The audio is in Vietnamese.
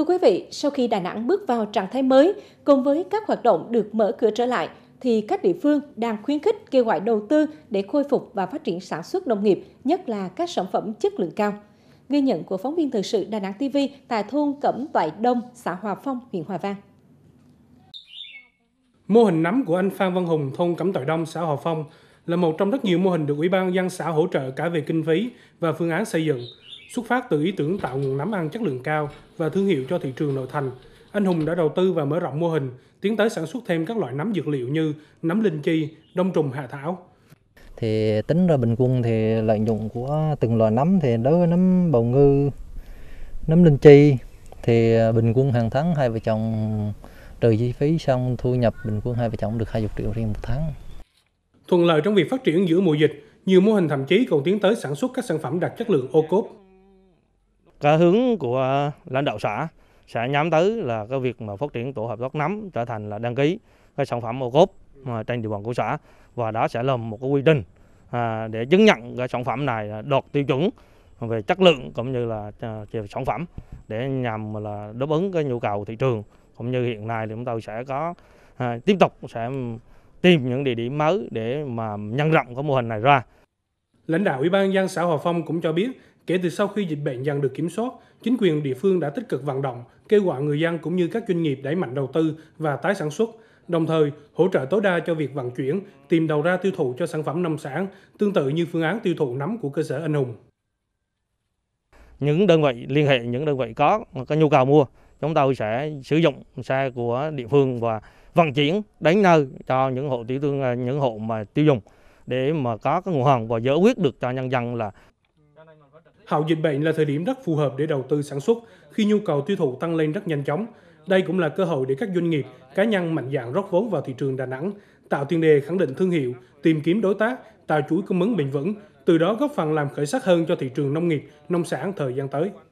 Thưa quý vị, sau khi Đà Nẵng bước vào trạng thái mới, cùng với các hoạt động được mở cửa trở lại, thì các địa phương đang khuyến khích kêu gọi đầu tư để khôi phục và phát triển sản xuất nông nghiệp, nhất là các sản phẩm chất lượng cao. Ghi nhận của phóng viên thời sự Đà Nẵng TV tại thôn Cẩm Toại Đông, xã Hòa Phong, huyện Hòa Vang. Mô hình nấm của anh Phan Văn Hùng, thôn Cẩm Toại Đông, xã Hòa Phong là một trong rất nhiều mô hình được Ủy ban dân xã hỗ trợ cả về kinh phí và phương án xây dựng – Xuất phát từ ý tưởng tạo nguồn nấm ăn chất lượng cao và thương hiệu cho thị trường nội thành, anh Hùng đã đầu tư và mở rộng mô hình, tiến tới sản xuất thêm các loại nấm dược liệu như nấm linh chi, đông trùng hạ thảo. Thì tính ra bình quân thì lợi nhuận của từng loại nấm thì đối với nấm bào ngư, nấm linh chi thì bình quân hàng tháng hai vợ chồng trừ chi phí xong thu nhập bình quân hai vợ chồng được 20 triệu riêng một tháng. Thuận lợi trong việc phát triển giữa mùa dịch, nhiều mô hình thậm chí còn tiến tới sản xuất các sản phẩm đạt chất lượng ô cốp cái hướng của lãnh đạo xã sẽ nhắm tới là cái việc mà phát triển tổ hợp tác nấm trở thành là đăng ký cái sản phẩm ô cốp ờ, trên địa bàn của xã và đó sẽ là một cái quy trình à, để chứng nhận cái sản phẩm này đạt tiêu chuẩn về chất lượng cũng như là ờ, về sản phẩm để nhằm là đáp ứng cái nhu cầu thị trường cũng như hiện nay thì chúng tôi sẽ có à, tiếp tục sẽ tìm những địa điểm mới để mà nhân rộng cái mô hình này ra. Lãnh đạo Ủy ban nhân dân xã Hòa Phong cũng cho biết Kể từ sau khi dịch bệnh dần được kiểm soát, chính quyền địa phương đã tích cực vận động, kêu gọi người dân cũng như các doanh nghiệp đẩy mạnh đầu tư và tái sản xuất, đồng thời hỗ trợ tối đa cho việc vận chuyển, tìm đầu ra tiêu thụ cho sản phẩm nông sản, tương tự như phương án tiêu thụ nấm của cơ sở Anh Hùng. Những đơn vị liên hệ những đơn vị có có nhu cầu mua, chúng tôi sẽ sử dụng xe của địa phương và vận chuyển đến nơi cho những hộ tiểu thương à, những hộ mà tiêu dùng để mà có cái nguồn hàng và giải quyết được cho nhân dân là Hậu dịch bệnh là thời điểm rất phù hợp để đầu tư sản xuất khi nhu cầu tiêu thụ tăng lên rất nhanh chóng. Đây cũng là cơ hội để các doanh nghiệp, cá nhân mạnh dạn rót vốn vào thị trường Đà Nẵng, tạo tiền đề khẳng định thương hiệu, tìm kiếm đối tác, tạo chuỗi cung ứng bền vững, từ đó góp phần làm khởi sắc hơn cho thị trường nông nghiệp, nông sản thời gian tới.